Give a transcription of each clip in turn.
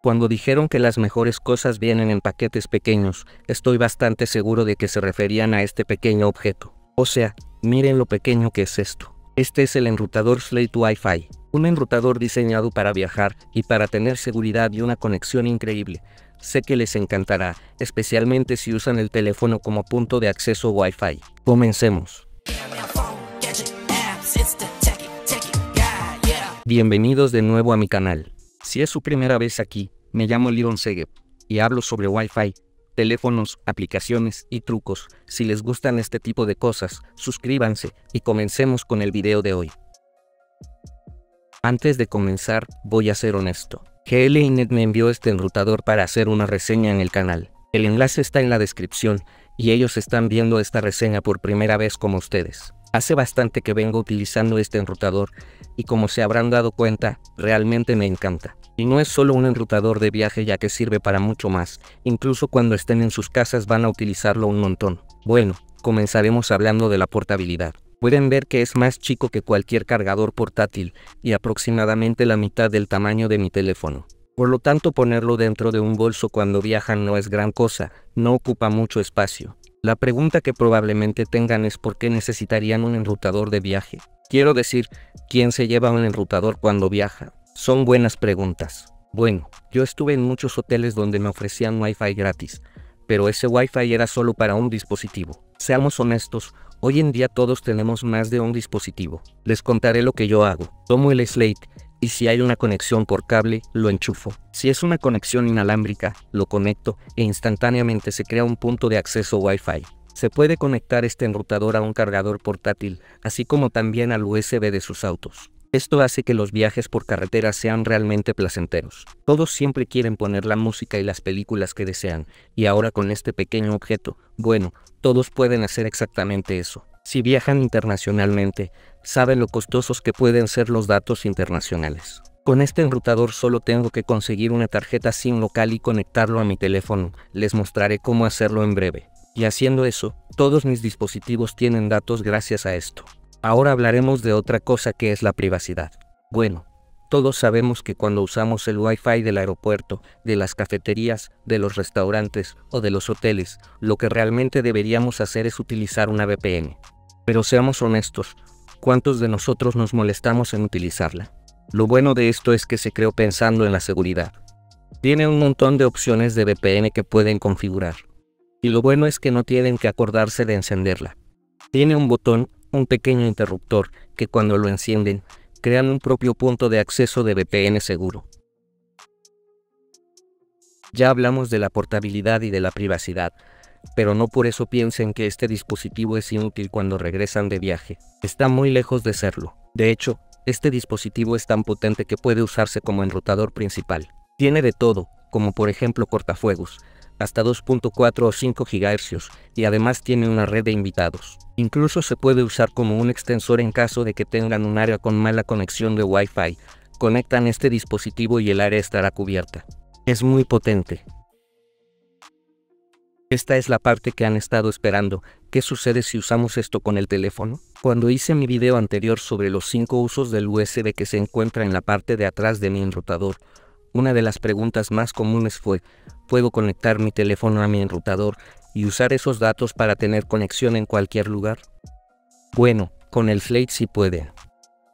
Cuando dijeron que las mejores cosas vienen en paquetes pequeños, estoy bastante seguro de que se referían a este pequeño objeto. O sea, miren lo pequeño que es esto. Este es el enrutador Slate Wi-Fi, un enrutador diseñado para viajar y para tener seguridad y una conexión increíble. Sé que les encantará, especialmente si usan el teléfono como punto de acceso Wi-Fi. Comencemos. Bienvenidos de nuevo a mi canal. Si es su primera vez aquí, me llamo Leon Segev, y hablo sobre Wi-Fi, teléfonos, aplicaciones y trucos. Si les gustan este tipo de cosas, suscríbanse y comencemos con el video de hoy. Antes de comenzar, voy a ser honesto. GLINET me envió este enrutador para hacer una reseña en el canal. El enlace está en la descripción y ellos están viendo esta reseña por primera vez como ustedes. Hace bastante que vengo utilizando este enrutador y como se habrán dado cuenta, realmente me encanta. Y no es solo un enrutador de viaje ya que sirve para mucho más, incluso cuando estén en sus casas van a utilizarlo un montón. Bueno, comenzaremos hablando de la portabilidad. Pueden ver que es más chico que cualquier cargador portátil y aproximadamente la mitad del tamaño de mi teléfono. Por lo tanto ponerlo dentro de un bolso cuando viajan no es gran cosa, no ocupa mucho espacio. La pregunta que probablemente tengan es por qué necesitarían un enrutador de viaje. Quiero decir, ¿quién se lleva un enrutador cuando viaja? Son buenas preguntas. Bueno, yo estuve en muchos hoteles donde me ofrecían Wi-Fi gratis, pero ese Wi-Fi era solo para un dispositivo. Seamos honestos, hoy en día todos tenemos más de un dispositivo. Les contaré lo que yo hago. Tomo el Slate y si hay una conexión por cable, lo enchufo. Si es una conexión inalámbrica, lo conecto e instantáneamente se crea un punto de acceso Wi-Fi. Se puede conectar este enrutador a un cargador portátil, así como también al USB de sus autos. Esto hace que los viajes por carretera sean realmente placenteros. Todos siempre quieren poner la música y las películas que desean, y ahora con este pequeño objeto, bueno, todos pueden hacer exactamente eso. Si viajan internacionalmente, saben lo costosos que pueden ser los datos internacionales. Con este enrutador solo tengo que conseguir una tarjeta SIM local y conectarlo a mi teléfono, les mostraré cómo hacerlo en breve. Y haciendo eso, todos mis dispositivos tienen datos gracias a esto. Ahora hablaremos de otra cosa que es la privacidad. Bueno, todos sabemos que cuando usamos el Wi-Fi del aeropuerto, de las cafeterías, de los restaurantes o de los hoteles, lo que realmente deberíamos hacer es utilizar una VPN. Pero seamos honestos, cuántos de nosotros nos molestamos en utilizarla. Lo bueno de esto es que se creó pensando en la seguridad. Tiene un montón de opciones de VPN que pueden configurar. Y lo bueno es que no tienen que acordarse de encenderla. Tiene un botón, un pequeño interruptor, que cuando lo encienden, crean un propio punto de acceso de VPN seguro. Ya hablamos de la portabilidad y de la privacidad, pero no por eso piensen que este dispositivo es inútil cuando regresan de viaje. Está muy lejos de serlo. De hecho, este dispositivo es tan potente que puede usarse como enrutador principal. Tiene de todo, como por ejemplo cortafuegos, hasta 2.4 o 5 GHz, y además tiene una red de invitados. Incluso se puede usar como un extensor en caso de que tengan un área con mala conexión de Wi-Fi. Conectan este dispositivo y el área estará cubierta. Es muy potente. Esta es la parte que han estado esperando. ¿Qué sucede si usamos esto con el teléfono? Cuando hice mi video anterior sobre los cinco usos del USB que se encuentra en la parte de atrás de mi enrutador, una de las preguntas más comunes fue, ¿puedo conectar mi teléfono a mi enrutador y usar esos datos para tener conexión en cualquier lugar? Bueno, con el Slate sí puede.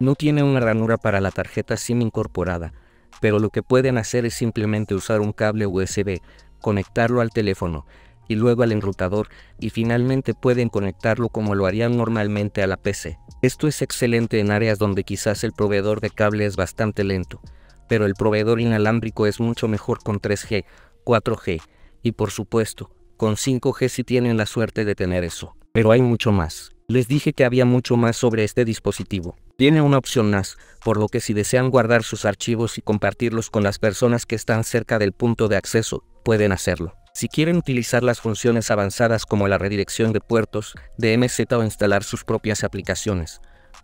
No tiene una ranura para la tarjeta SIM incorporada, pero lo que pueden hacer es simplemente usar un cable USB, conectarlo al teléfono y luego al enrutador, y finalmente pueden conectarlo como lo harían normalmente a la PC. Esto es excelente en áreas donde quizás el proveedor de cable es bastante lento, pero el proveedor inalámbrico es mucho mejor con 3G, 4G, y por supuesto, con 5G si tienen la suerte de tener eso. Pero hay mucho más. Les dije que había mucho más sobre este dispositivo. Tiene una opción NAS, por lo que si desean guardar sus archivos y compartirlos con las personas que están cerca del punto de acceso, pueden hacerlo. Si quieren utilizar las funciones avanzadas como la redirección de puertos, DMZ o instalar sus propias aplicaciones,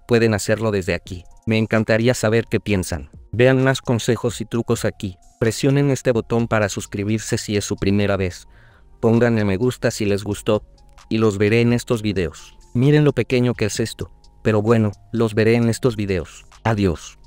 pueden hacerlo desde aquí. Me encantaría saber qué piensan. Vean más consejos y trucos aquí. Presionen este botón para suscribirse si es su primera vez. el me gusta si les gustó. Y los veré en estos videos. Miren lo pequeño que es esto. Pero bueno, los veré en estos videos. Adiós.